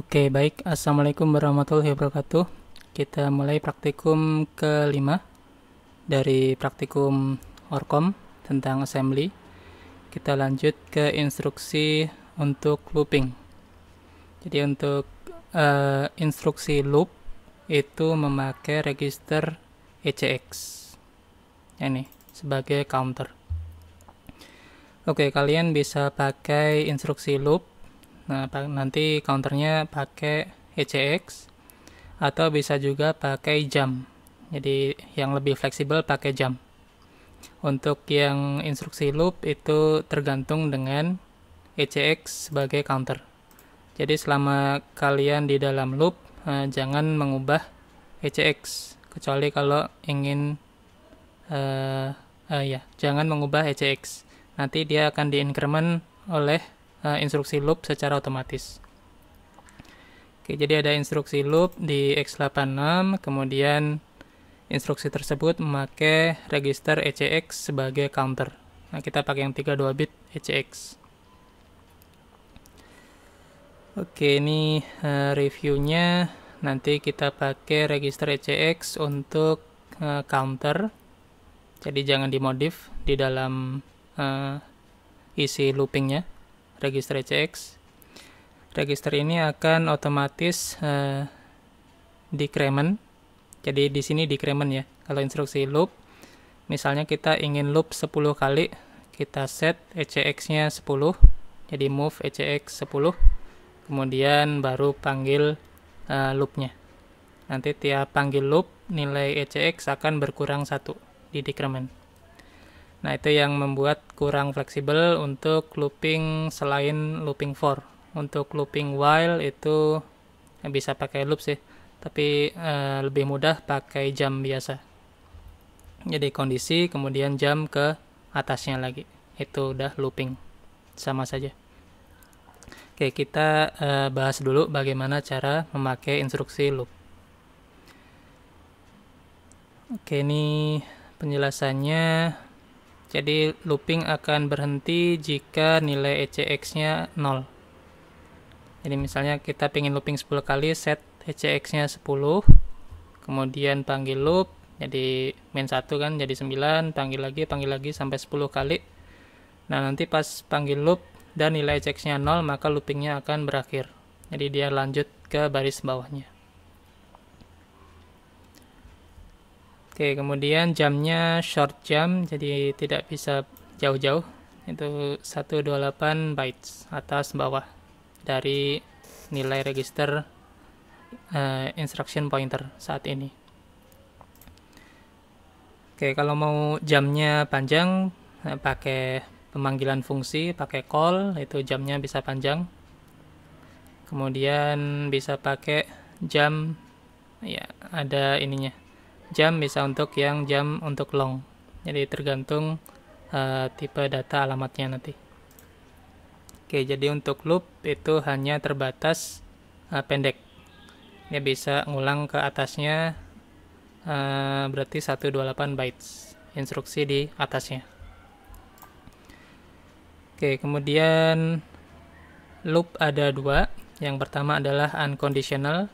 Oke, baik. Assalamualaikum warahmatullahi wabarakatuh. Kita mulai praktikum kelima dari praktikum Orkom tentang assembly. Kita lanjut ke instruksi untuk looping. Jadi untuk uh, instruksi loop itu memakai register ECX. Nah, ini sebagai counter. Oke, kalian bisa pakai instruksi loop Nah, nanti counternya pakai ECX atau bisa juga pakai jam. Jadi yang lebih fleksibel pakai jam. Untuk yang instruksi loop itu tergantung dengan ECX sebagai counter. Jadi selama kalian di dalam loop eh, jangan mengubah ECX kecuali kalau ingin eh, eh, ya jangan mengubah ECX. Nanti dia akan diincrement oleh uh, instruksi loop secara otomatis. Oke, jadi ada instruksi loop di x86, kemudian instruksi tersebut memakai register ECX sebagai counter. Nah, kita pakai yang 32 bit ECX. Oke, ini uh, reviewnya. Nanti kita pakai register ECX untuk uh, counter. Jadi jangan dimodif di dalam uh, isi loopingnya register ECX. Register ini akan otomatis uh, dikremen. Jadi di sini dikremen ya. Kalau instruksi loop, misalnya kita ingin loop 10 kali, kita set ECX-nya 10. Jadi move ECX 10. Kemudian baru panggil uh, loop-nya. Nanti tiap panggil loop, nilai ECX akan berkurang satu di decrement. Nah, itu yang membuat kurang fleksibel untuk looping selain looping for. Untuk looping while itu bisa pakai loop sih, tapi e, lebih mudah pakai jam biasa. Jadi kondisi kemudian jam ke atasnya lagi. Itu udah looping. Sama saja. Oke, kita e, bahas dulu bagaimana cara memakai instruksi loop. Oke, ini penjelasannya jadi looping akan berhenti jika nilai ECX-nya 0. Jadi misalnya kita pengen looping 10 kali, set ECX-nya 10, kemudian panggil loop, jadi main 1 kan jadi 9, panggil lagi, panggil lagi sampai 10 kali. Nah nanti pas panggil loop dan nilai ECX-nya 0, maka loopingnya akan berakhir. Jadi dia lanjut ke baris bawahnya. Oke, kemudian jamnya short jam, jadi tidak bisa jauh-jauh. Itu 128 bytes atas bawah dari nilai register uh, instruction pointer saat ini. Oke, kalau mau jamnya panjang eh, pakai pemanggilan fungsi, pakai call, itu jamnya bisa panjang. Kemudian bisa pakai jam ya ada ininya jam bisa untuk yang jam untuk long jadi tergantung uh, tipe data alamatnya nanti oke jadi untuk loop itu hanya terbatas uh, pendek dia bisa ngulang ke atasnya uh, berarti 128 bytes instruksi di atasnya oke kemudian loop ada dua yang pertama adalah unconditional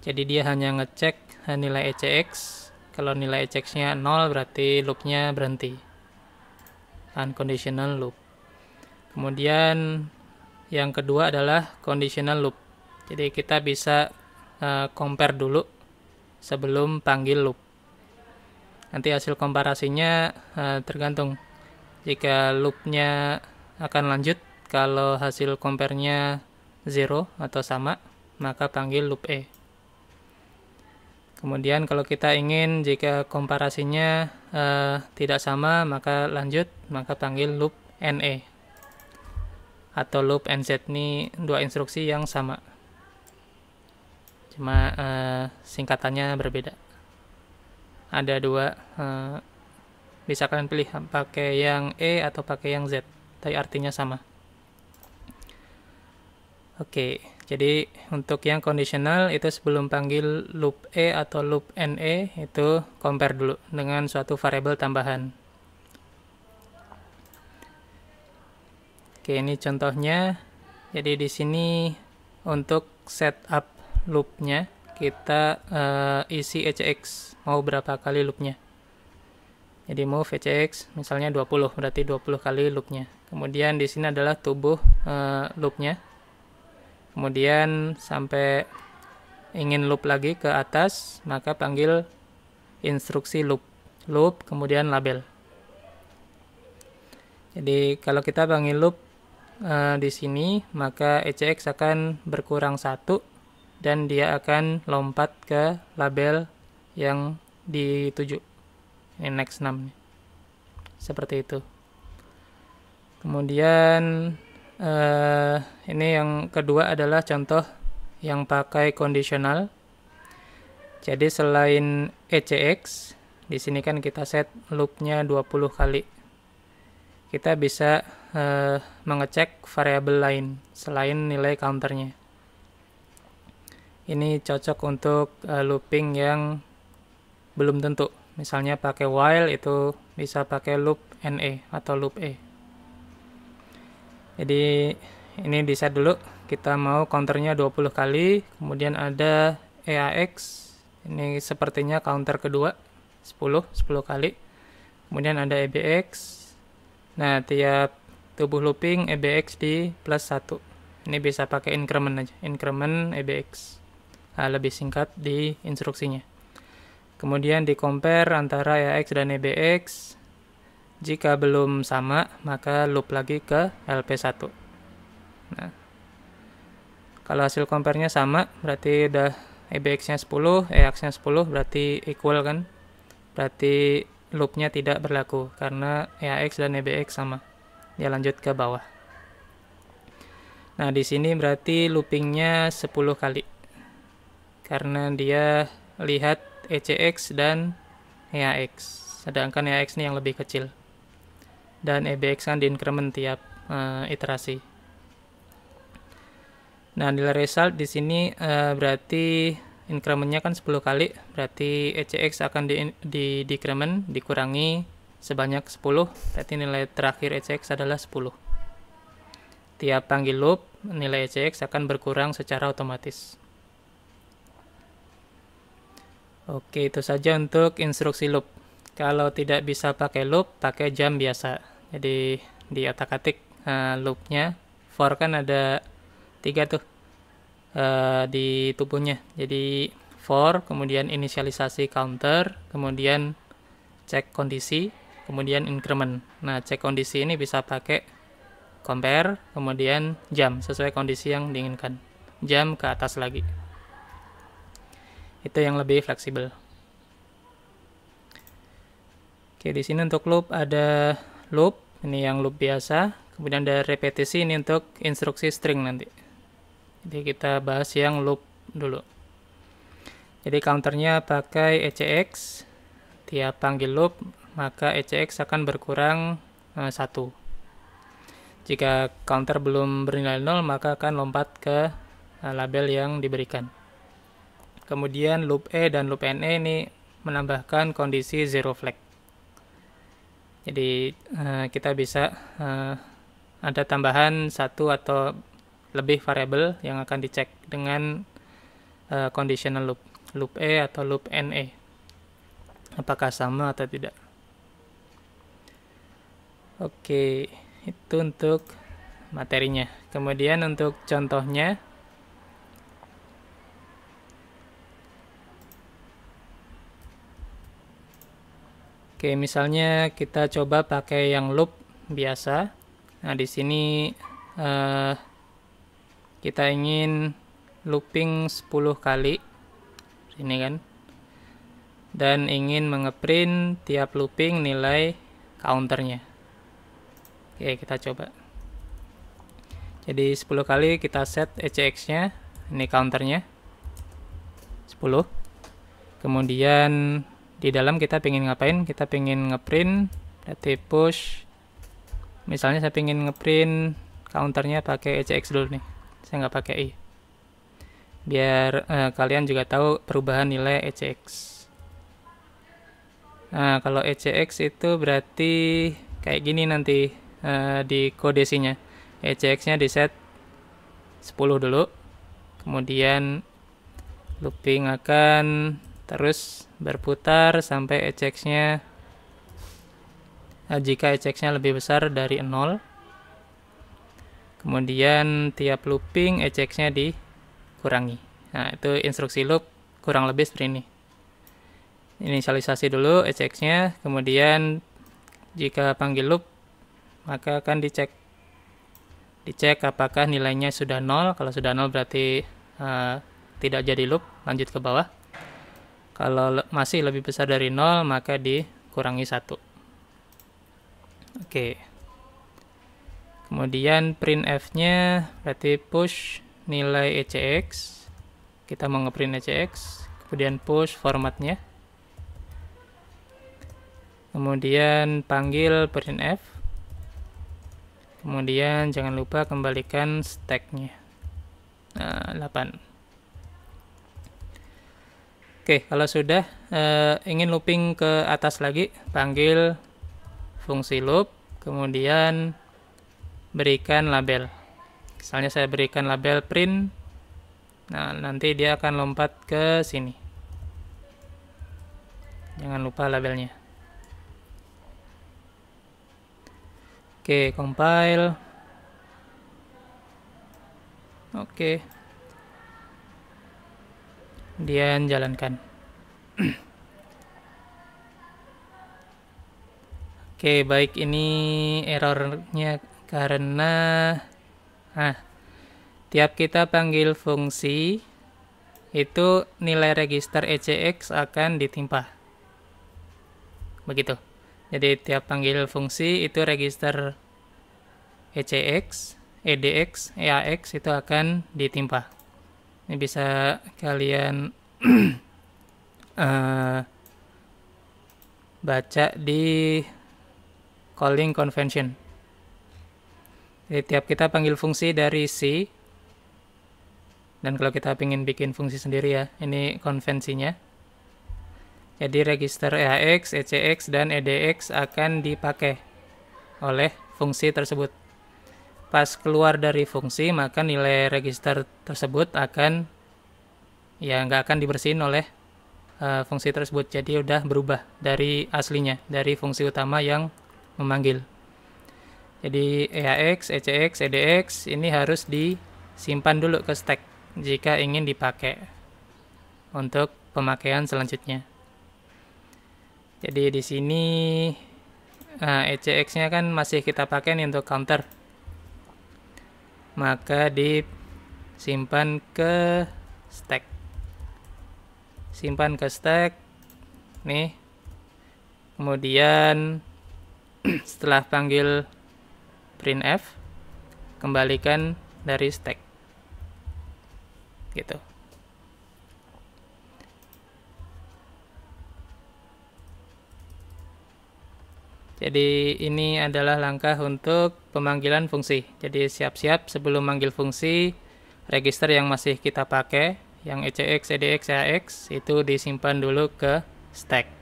jadi dia hanya ngecek Eh, nilai ECX kalau nilai ECX nya 0 berarti loop-nya berhenti unconditional loop kemudian yang kedua adalah conditional loop jadi kita bisa uh, compare dulu sebelum panggil loop nanti hasil komparasinya uh, tergantung jika loop-nya akan lanjut kalau hasil compare-nya 0 atau sama maka panggil loop E Kemudian kalau kita ingin jika komparasinya uh, tidak sama maka lanjut maka panggil loop NE atau loop NZ ini dua instruksi yang sama. Cuma uh, singkatannya berbeda. Ada dua uh, bisa kalian pilih pakai yang E atau pakai yang Z, tapi artinya sama. Oke. Okay. Jadi untuk yang conditional itu sebelum panggil loop e atau loop ne itu compare dulu dengan suatu variable tambahan. Oke, ini contohnya. Jadi di sini untuk setup loopnya kita uh, isi ECX mau berapa kali loopnya jadi move ECX misalnya 20 berarti 20 kali loopnya kemudian di sini adalah tubuh uh, loopnya kemudian sampai ingin loop lagi ke atas maka panggil instruksi loop loop kemudian label jadi kalau kita panggil loop e, di sini maka ECX akan berkurang satu dan dia akan lompat ke label yang dituju ini next 6 seperti itu kemudian uh, ini yang kedua adalah contoh yang pakai conditional. jadi selain ECX di sini kan kita set loopnya 20 kali kita bisa uh, mengecek variabel lain selain nilai counternya ini cocok untuk uh, looping yang belum tentu misalnya pakai while itu bisa pakai loop NE atau loop E jadi ini di set dulu kita mau counternya 20 kali kemudian ada EAX ini sepertinya counter kedua 10 10 kali kemudian ada EBX nah tiap tubuh looping EBX di plus 1 ini bisa pakai increment aja increment EBX nah, lebih singkat di instruksinya kemudian di compare antara EAX dan EBX jika belum sama, maka loop lagi ke LP1. Nah, kalau hasil compare-nya sama, berarti udah EBX-nya 10, EX-nya 10, berarti equal kan? Berarti loop-nya tidak berlaku, karena EAX dan EBX sama. Ya lanjut ke bawah. Nah, di sini berarti looping-nya 10 kali. Karena dia lihat ECX dan EAX. Sedangkan EAX ini yang lebih kecil dan ebx kan di increment tiap uh, iterasi. Nah, nilai result di sini uh, berarti incrementnya kan 10 kali, berarti ECX akan di, di decrement, dikurangi sebanyak 10, berarti nilai terakhir ECX adalah 10. Tiap panggil loop, nilai ECX akan berkurang secara otomatis. Oke, itu saja untuk instruksi loop. Kalau tidak bisa pakai loop, pakai jam biasa jadi di otak-atik uh, eh, loopnya for kan ada tiga tuh uh, di tubuhnya jadi for kemudian inisialisasi counter kemudian cek kondisi kemudian increment nah cek kondisi ini bisa pakai compare kemudian jam sesuai kondisi yang diinginkan jam ke atas lagi itu yang lebih fleksibel Oke, di sini untuk loop ada loop, ini yang loop biasa. Kemudian ada repetisi ini untuk instruksi string nanti. Jadi kita bahas yang loop dulu. Jadi counternya pakai ECX. Tiap panggil loop, maka ECX akan berkurang eh, 1. Jika counter belum bernilai 0, maka akan lompat ke eh, label yang diberikan. Kemudian loop E dan loop NE ini menambahkan kondisi zero flag. Jadi uh, kita bisa uh, ada tambahan satu atau lebih variabel yang akan dicek dengan uh, conditional loop, loop E atau loop NE. Apakah sama atau tidak? Oke, itu untuk materinya. Kemudian untuk contohnya Oke, misalnya kita coba pakai yang loop biasa. Nah, di sini uh, kita ingin looping 10 kali. Ini kan. Dan ingin mengeprint tiap looping nilai counternya. Oke, kita coba. Jadi 10 kali kita set ECX-nya, ini counternya. 10. Kemudian di dalam kita pengen ngapain kita pengen ngeprint berarti push misalnya saya pengen ngeprint counternya pakai ECX dulu nih saya nggak pakai i biar eh, kalian juga tahu perubahan nilai ECX nah kalau ECX itu berarti kayak gini nanti eh, di kodesinya ECX nya di set 10 dulu kemudian looping akan terus berputar sampai ejeknya nah, jika nya lebih besar dari 0 kemudian tiap looping nya dikurangi nah itu instruksi loop kurang lebih seperti ini inisialisasi dulu nya, kemudian jika panggil loop maka akan dicek dicek apakah nilainya sudah nol kalau sudah nol berarti uh, tidak jadi loop lanjut ke bawah kalau le masih lebih besar dari 0, maka dikurangi 1. Oke. Kemudian print f-nya berarti push nilai ECX. Kita mau ngeprint ECX, kemudian push formatnya. Kemudian panggil print f. Kemudian jangan lupa kembalikan stack-nya. Nah, 8. Oke, kalau sudah uh, ingin looping ke atas lagi, panggil fungsi loop, kemudian berikan label. Misalnya saya berikan label print, nah nanti dia akan lompat ke sini. Jangan lupa labelnya. Oke, compile. Oke dia menjalankan oke baik ini errornya karena ah tiap kita panggil fungsi itu nilai register ECX akan ditimpa begitu jadi tiap panggil fungsi itu register ECX, EDX, EAX itu akan ditimpa ini bisa kalian uh, baca di calling convention jadi tiap kita panggil fungsi dari C, dan kalau kita ingin bikin fungsi sendiri ya ini konvensinya jadi register EAX, ECX, dan EDX akan dipakai oleh fungsi tersebut pas keluar dari fungsi maka nilai register tersebut akan ya nggak akan dibersihin oleh uh, fungsi tersebut jadi udah berubah dari aslinya dari fungsi utama yang memanggil jadi EAX, ECX, EDX ini harus disimpan dulu ke stack jika ingin dipakai untuk pemakaian selanjutnya jadi di sini nah, eh, ECX nya kan masih kita pakai nih untuk counter maka disimpan ke stack simpan ke stack nih kemudian setelah panggil printf kembalikan dari stack gitu Jadi ini adalah langkah untuk pemanggilan fungsi. Jadi siap-siap sebelum manggil fungsi, register yang masih kita pakai, yang ECX, EDX, e AX, itu disimpan dulu ke stack.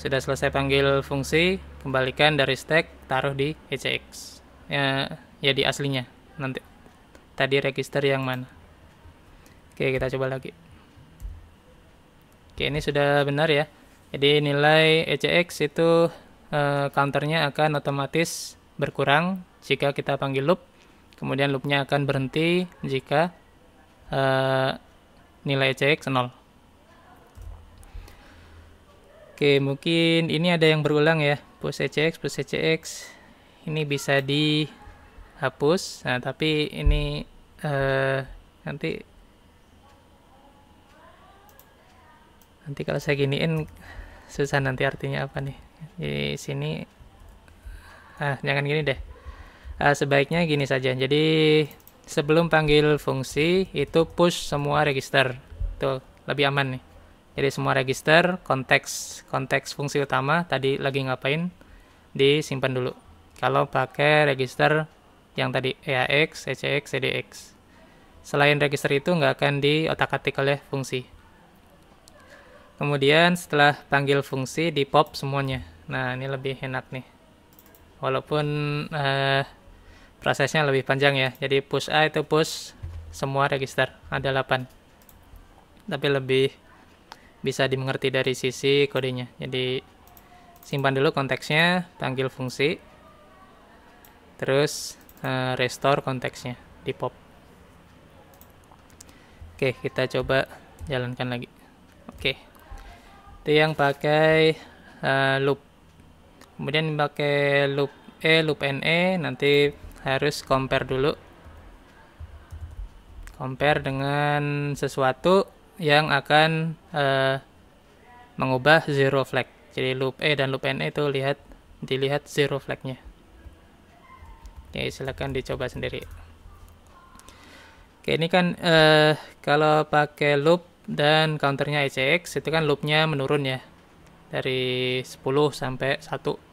Sudah selesai panggil fungsi, kembalikan dari stack, taruh di ECX. Ya, ya di aslinya. Nanti tadi register yang mana. Oke, kita coba lagi. Oke, ini sudah benar ya. Jadi nilai ECX itu e, counternya akan otomatis berkurang jika kita panggil loop kemudian loopnya akan berhenti jika e, nilai cx 0 oke mungkin ini ada yang berulang ya push ECX push ECX ini bisa dihapus nah tapi ini e, nanti nanti kalau saya giniin susah nanti artinya apa nih jadi sini ah jangan gini deh. Uh, sebaiknya gini saja. Jadi sebelum panggil fungsi itu push semua register. Tuh, lebih aman nih. Jadi semua register, konteks konteks fungsi utama tadi lagi ngapain disimpan dulu. Kalau pakai register yang tadi EAX, ECX, CDX. Selain register itu nggak akan diotak-atik oleh fungsi. Kemudian setelah panggil fungsi di pop semuanya nah ini lebih enak nih walaupun uh, prosesnya lebih panjang ya jadi push A itu push semua register ada 8 tapi lebih bisa dimengerti dari sisi kodenya jadi simpan dulu konteksnya panggil fungsi terus uh, restore konteksnya di pop oke kita coba jalankan lagi oke itu yang pakai uh, loop kemudian pakai loop e loop ne nanti harus compare dulu compare dengan sesuatu yang akan uh, mengubah zero flag jadi loop e dan loop ne itu lihat dilihat zero flagnya oke silahkan dicoba sendiri oke ini kan uh, kalau pakai loop dan counternya ECX itu kan loopnya menurun ya dari 10 sampai 1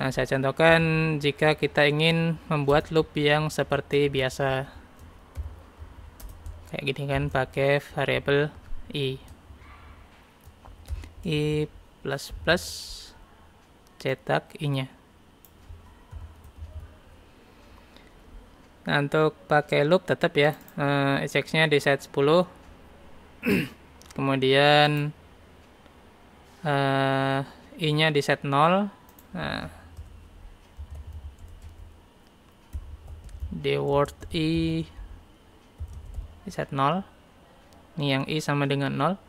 Nah, saya contohkan jika kita ingin membuat loop yang seperti biasa. Kayak gini kan, pakai variable i. i plus plus cetak i-nya. Nah, untuk pakai loop tetap ya, uh, eh, nya di set 10. Kemudian uh, i-nya di set 0. Nah, D word I ini set 0 ini yang I sama dengan 0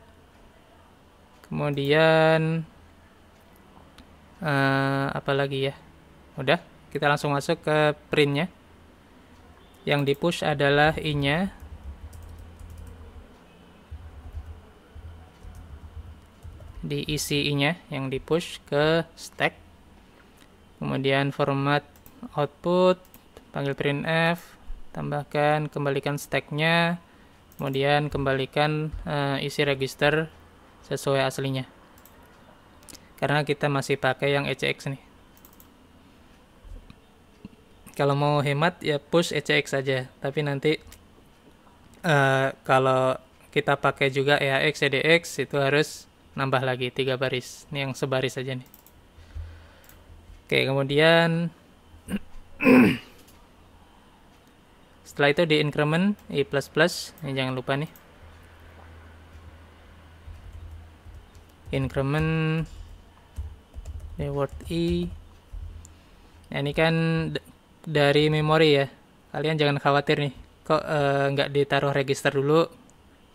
kemudian uh, apa lagi ya udah kita langsung masuk ke printnya yang di push adalah I nya diisi I nya yang di push ke stack kemudian format output panggil printf tambahkan kembalikan stacknya kemudian kembalikan uh, isi register sesuai aslinya karena kita masih pakai yang ECX nih kalau mau hemat ya push ECX saja tapi nanti uh, kalau kita pakai juga EAX, EDX itu harus nambah lagi tiga baris ini yang sebaris saja nih oke kemudian setelah itu di increment i++ ini jangan lupa nih increment reward i nah, ini kan dari memori ya kalian jangan khawatir nih kok eh, nggak uh, ditaruh register dulu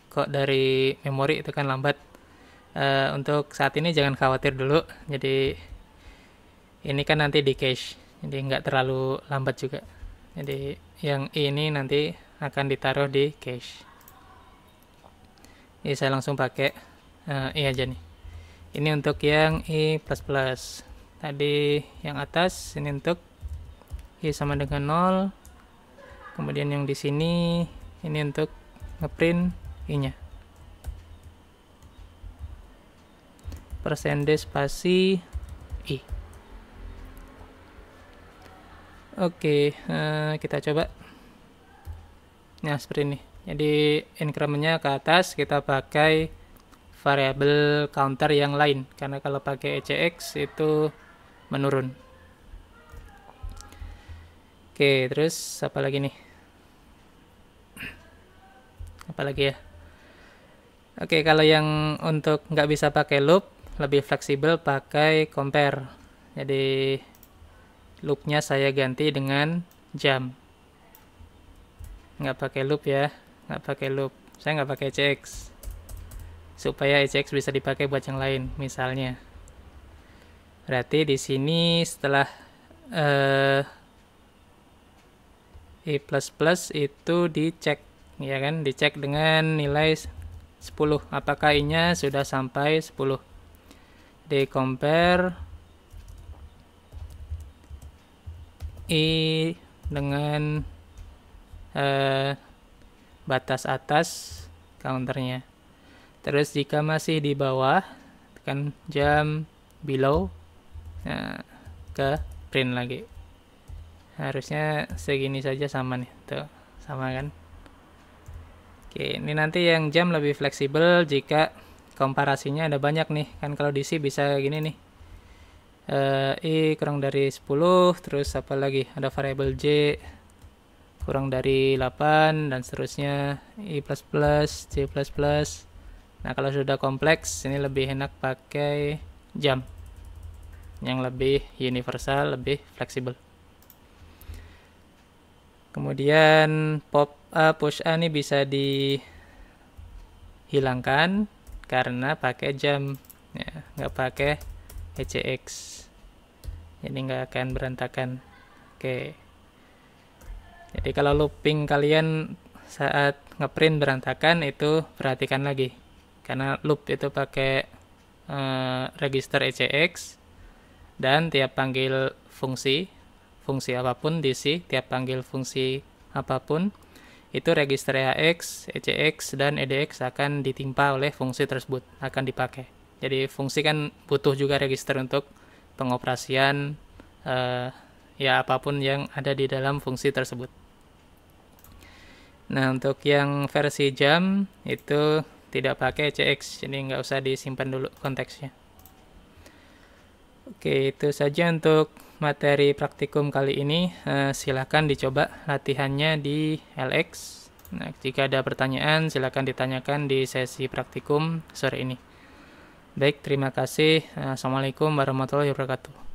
kok dari memori itu kan lambat uh, untuk saat ini jangan khawatir dulu jadi ini kan nanti di cache jadi nggak terlalu lambat juga jadi yang ini nanti akan ditaruh di cache ini saya langsung pakai uh, eh, i aja nih ini untuk yang i++ tadi yang atas ini untuk i sama dengan 0 kemudian yang di sini ini untuk ngeprint i nya persende spasi i Oke, okay, eh, kita coba. Nah, seperti ini. Jadi, incrementnya ke atas kita pakai variable counter yang lain. Karena kalau pakai ECX itu menurun. Oke, okay, terus apa lagi nih? Apa lagi ya? Oke, okay, kalau yang untuk nggak bisa pakai loop, lebih fleksibel pakai compare. Jadi, loopnya saya ganti dengan jam nggak pakai loop ya nggak pakai loop saya nggak pakai cx supaya cx bisa dipakai buat yang lain misalnya berarti di sini setelah uh, i++ itu dicek ya kan dicek dengan nilai 10 apakah i-nya sudah sampai 10 di compare E dengan eh, batas atas counternya. Terus jika masih di bawah, tekan jam below nah, ke print lagi. Harusnya segini saja sama nih, tuh sama kan? Oke, ini nanti yang jam lebih fleksibel jika komparasinya ada banyak nih. Kan kalau dc bisa gini nih uh, i kurang dari 10 terus apa lagi ada variable j kurang dari 8 dan seterusnya i++ c++ nah kalau sudah kompleks ini lebih enak pakai jam yang lebih universal lebih fleksibel kemudian pop a push a ini bisa dihilangkan karena pakai jam ya nggak pakai ECX jadi nggak akan berantakan oke jadi kalau looping kalian saat ngeprint berantakan itu perhatikan lagi karena loop itu pakai uh, register ECX dan tiap panggil fungsi fungsi apapun dc, tiap panggil fungsi apapun itu register EAX, ECX, dan EDX akan ditimpa oleh fungsi tersebut, akan dipakai. Jadi fungsi kan butuh juga register untuk pengoperasian uh, ya apapun yang ada di dalam fungsi tersebut. Nah untuk yang versi jam itu tidak pakai CX, jadi nggak usah disimpan dulu konteksnya. Oke itu saja untuk materi praktikum kali ini. uh, eh, silahkan dicoba latihannya di LX. Nah, jika ada pertanyaan, silakan ditanyakan di sesi praktikum sore ini. Baik, terima kasih. Assalamualaikum warahmatullahi wabarakatuh.